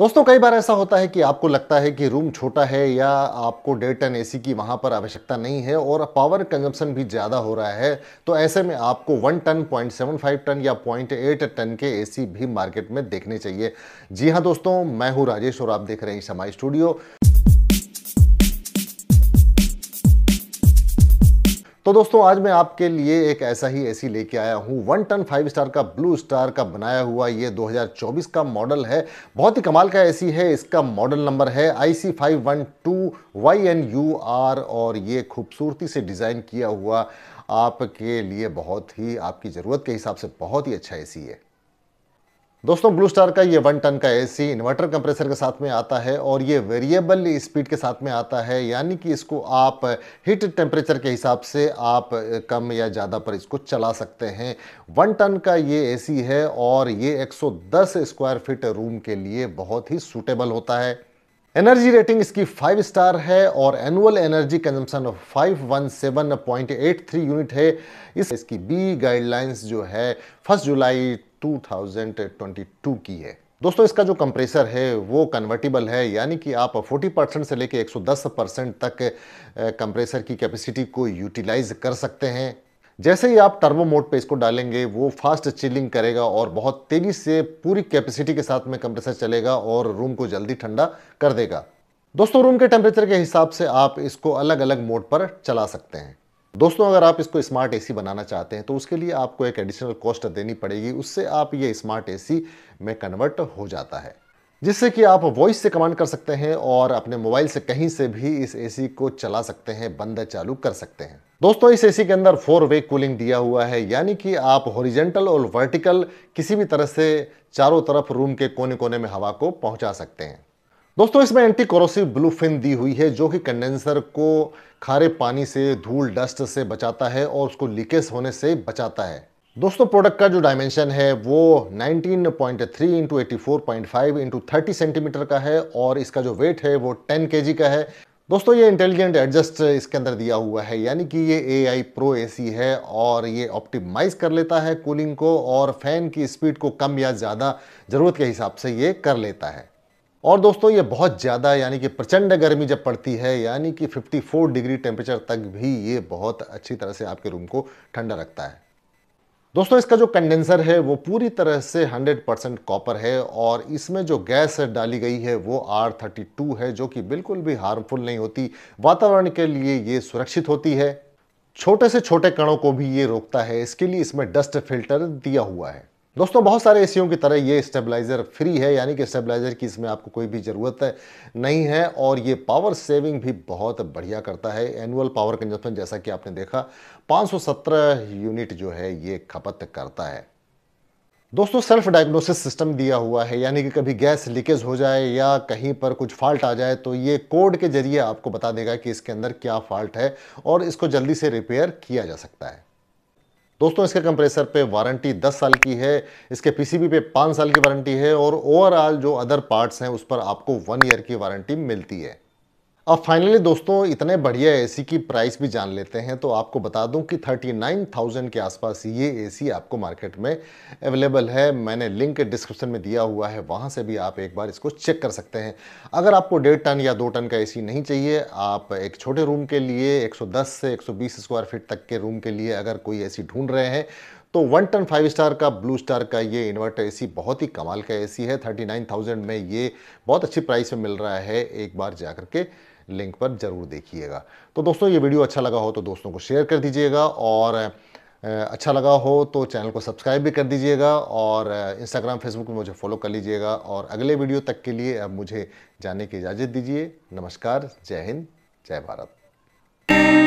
दोस्तों कई बार ऐसा होता है कि आपको लगता है कि रूम छोटा है या आपको डेढ़ टन ए की वहाँ पर आवश्यकता नहीं है और पावर कंजम्पशन भी ज़्यादा हो रहा है तो ऐसे में आपको one ton point seven five ton या पॉइंट एट टन के ए भी मार्केट में देखने चाहिए जी हाँ दोस्तों मैं हूँ राजेश और आप देख रहे हैं समाई स्टूडियो तो दोस्तों आज मैं आपके लिए एक ऐसा ही एसी लेके आया हूँ वन टन फाइव स्टार का ब्लू स्टार का बनाया हुआ ये 2024 का मॉडल है बहुत ही कमाल का एसी है इसका मॉडल नंबर है I C five one two Y N U R और ये खूबसूरती से डिज़ाइन किया हुआ आपके लिए बहुत ही आपकी ज़रूरत के हिसाब से बहुत ही अच्छा ए है दोस्तों ब्लू स्टार का ये वन टन का एसी इन्वर्टर कंप्रेसर के साथ में आता है और ये वेरिएबल स्पीड के साथ में आता है यानी कि इसको आप हीट टेम्परेचर के हिसाब से आप कम या ज़्यादा पर इसको चला सकते हैं वन टन का ये एसी है और ये 110 स्क्वायर फीट रूम के लिए बहुत ही सूटेबल होता है एनर्जी रेटिंग इसकी फाइव स्टार है और annual energy consumption three unit है इस इसकी बी गाइडलाइंस जो है फर्स्ट जुलाई 2022 की है दोस्तों इसका जो कंप्रेसर है वो कन्वर्टिबल है यानी कि आप 40 परसेंट से लेके 110 परसेंट तक कंप्रेसर की कैपेसिटी को यूटिलाइज कर सकते हैं जैसे ही आप टर्बो मोड पे इसको डालेंगे वो फास्ट चिलिंग करेगा और बहुत तेज़ी से पूरी कैपेसिटी के साथ में कंप्रेसर चलेगा और रूम को जल्दी ठंडा कर देगा दोस्तों रूम के टेम्परेचर के हिसाब से आप इसको अलग अलग मोड पर चला सकते हैं दोस्तों अगर आप इसको स्मार्ट एसी बनाना चाहते हैं तो उसके लिए आपको एक एडिशनल कॉस्ट देनी पड़ेगी उससे आप ये स्मार्ट एसी में कन्वर्ट हो जाता है जिससे कि आप वॉइस से कमांड कर सकते हैं और अपने मोबाइल से कहीं से भी इस एसी को चला सकते हैं बंद चालू कर सकते हैं दोस्तों इस एसी के अंदर फोर वे कूलिंग दिया हुआ है यानी कि आप हॉरिजेंटल और वर्टिकल किसी भी तरह से चारों तरफ रूम के कोने कोने में हवा को पहुंचा सकते हैं दोस्तों इसमें एंटी कोरोसिव ब्लूफिन दी हुई है जो कि कंडेंसर को खारे पानी से धूल डस्ट से बचाता है और उसको लीकेज होने से बचाता है दोस्तों प्रोडक्ट का जो डायमेंशन है वो 19.3 point three into eighty four point five into thirty centimetre का है और इसका जो वेट है वो 10 के का है दोस्तों ये इंटेलिजेंट एडजस्ट इसके अंदर दिया हुआ है यानी कि ये ए आई प्रो ए है और ये ऑप्टिमाइज कर लेता है कूलिंग को और फैन की स्पीड को कम या ज़्यादा ज़रूरत के हिसाब से ये कर लेता है और दोस्तों ये बहुत ज़्यादा यानी कि प्रचंड गर्मी जब पड़ती है यानी कि 54 डिग्री टेम्परेचर तक भी ये बहुत अच्छी तरह से आपके रूम को ठंडा रखता है दोस्तों इसका जो कंडेंसर है वो पूरी तरह से 100 परसेंट कॉपर है और इसमें जो गैस डाली गई है वो R32 है जो कि बिल्कुल भी हार्मफुल नहीं होती वातावरण के लिए ये सुरक्षित होती है छोटे से छोटे कणों को भी ये रोकता है इसके लिए इसमें डस्ट फिल्टर दिया हुआ है दोस्तों बहुत सारे ए की तरह ये स्टेबलाइज़र फ्री है यानी कि स्टेबलाइज़र की इसमें आपको कोई भी ज़रूरत नहीं है और ये पावर सेविंग भी बहुत बढ़िया करता है एनुअल पावर कंजप्शन जैसा कि आपने देखा 517 यूनिट जो है ये खपत करता है दोस्तों सेल्फ डायग्नोसिस सिस्टम दिया हुआ है यानी कि कभी गैस लीकेज हो जाए या कहीं पर कुछ फॉल्ट आ जाए तो ये कोड के जरिए आपको बता देगा कि इसके अंदर क्या फॉल्ट है और इसको जल्दी से रिपेयर किया जा सकता है दोस्तों इसके कंप्रेसर पे वारंटी 10 साल की है इसके पीसीबी पे 5 साल की वारंटी है और ओवरऑल जो अदर पार्ट्स हैं उस पर आपको वन ईयर की वारंटी मिलती है अब फाइनली दोस्तों इतने बढ़िया एसी की प्राइस भी जान लेते हैं तो आपको बता दूं कि 39,000 के आसपास ये एसी आपको मार्केट में अवेलेबल है मैंने लिंक डिस्क्रिप्शन में दिया हुआ है वहां से भी आप एक बार इसको चेक कर सकते हैं अगर आपको डेढ़ टन या दो टन का एसी नहीं चाहिए आप एक छोटे रूम के लिए एक से एक स्क्वायर फीट तक के रूम के लिए अगर कोई ए ढूंढ रहे हैं तो वन टन फाइव स्टार का ब्लू स्टार का ये इन्वर्टर एसी बहुत ही कमाल का एसी है थर्टी नाइन थाउजेंड में ये बहुत अच्छी प्राइस में मिल रहा है एक बार जा के लिंक पर ज़रूर देखिएगा तो दोस्तों ये वीडियो अच्छा लगा हो तो दोस्तों को शेयर कर दीजिएगा और अच्छा लगा हो तो चैनल को सब्सक्राइब भी कर दीजिएगा और इंस्टाग्राम फेसबुक में मुझे फॉलो कर लीजिएगा और अगले वीडियो तक के लिए अब मुझे जाने की इजाज़त दीजिए नमस्कार जय हिंद जय भारत